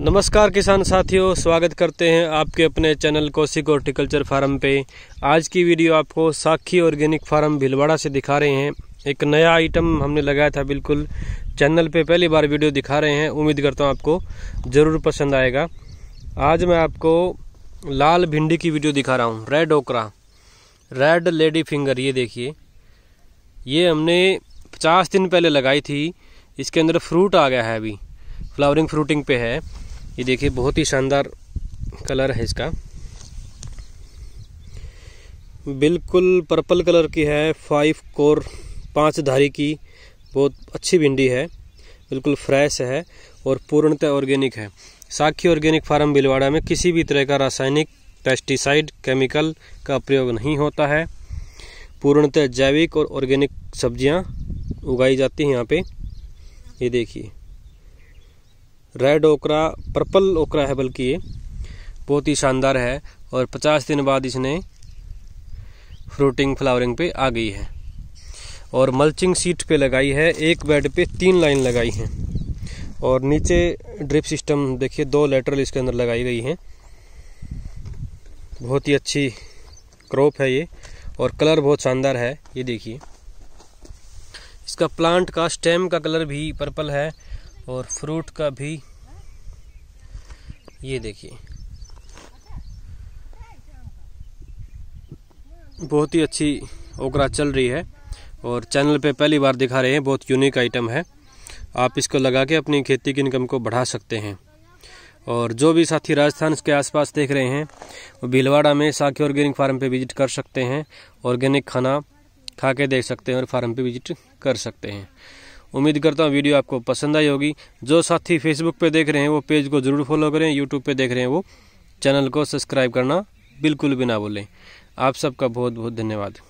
नमस्कार किसान साथियों स्वागत करते हैं आपके अपने चैनल कौशिक हॉर्टिकल्चर फार्म पे आज की वीडियो आपको साखी ऑर्गेनिक फार्म भिलवाड़ा से दिखा रहे हैं एक नया आइटम हमने लगाया था बिल्कुल चैनल पे पहली बार वीडियो दिखा रहे हैं उम्मीद करता हूँ आपको ज़रूर पसंद आएगा आज मैं आपको लाल भिंडी की वीडियो दिखा रहा हूँ रेड ओकरा रेड लेडी फिंगर ये देखिए ये हमने पचास दिन पहले लगाई थी इसके अंदर फ्रूट आ गया है अभी फ्लावरिंग फ्रूटिंग पे है ये देखिए बहुत ही शानदार कलर है इसका बिल्कुल पर्पल कलर की है फाइव कोर पांच धारी की बहुत अच्छी भिंडी है बिल्कुल फ्रेश है और पूर्णतः ऑर्गेनिक है साखी ऑर्गेनिक फार्म भिलवाड़ा में किसी भी तरह का रासायनिक पेस्टिसाइड केमिकल का प्रयोग नहीं होता है पूर्णतः जैविक और ऑर्गेनिक सब्जियां उगाई जाती हैं यहाँ पे ये देखिए रेड ओकरा पर्पल ओकरा है बल्कि ये बहुत ही शानदार है और 50 दिन बाद इसने फ्रूटिंग फ्लावरिंग पे आ गई है और मल्चिंग सीट पे लगाई है एक बेड पे तीन लाइन लगाई हैं और नीचे ड्रिप सिस्टम देखिए दो लेटरल इसके अंदर लगाई गई हैं बहुत ही अच्छी क्रॉप है ये और कलर बहुत शानदार है ये देखिए इसका प्लांट का स्टेम का कलर भी पर्पल है और फ्रूट का भी ये देखिए बहुत ही अच्छी ओकरा चल रही है और चैनल पे पहली बार दिखा रहे हैं बहुत यूनिक आइटम है आप इसको लगा के अपनी खेती की इनकम को बढ़ा सकते हैं और जो भी साथी राजस्थान के आसपास देख रहे हैं वो भीलवाड़ा में साखी ऑर्गेनिक फार्म पे विजिट कर सकते हैं ऑर्गेनिक खाना खा के देख सकते हैं और फार्म पे विजिट कर सकते हैं उम्मीद करता हूँ वीडियो आपको पसंद आई होगी जो साथी फेसबुक पे देख रहे हैं वो पेज को ज़रूर फॉलो करें यूट्यूब पे देख रहे हैं वो चैनल को सब्सक्राइब करना बिल्कुल भी ना भूलें आप सबका बहुत बहुत धन्यवाद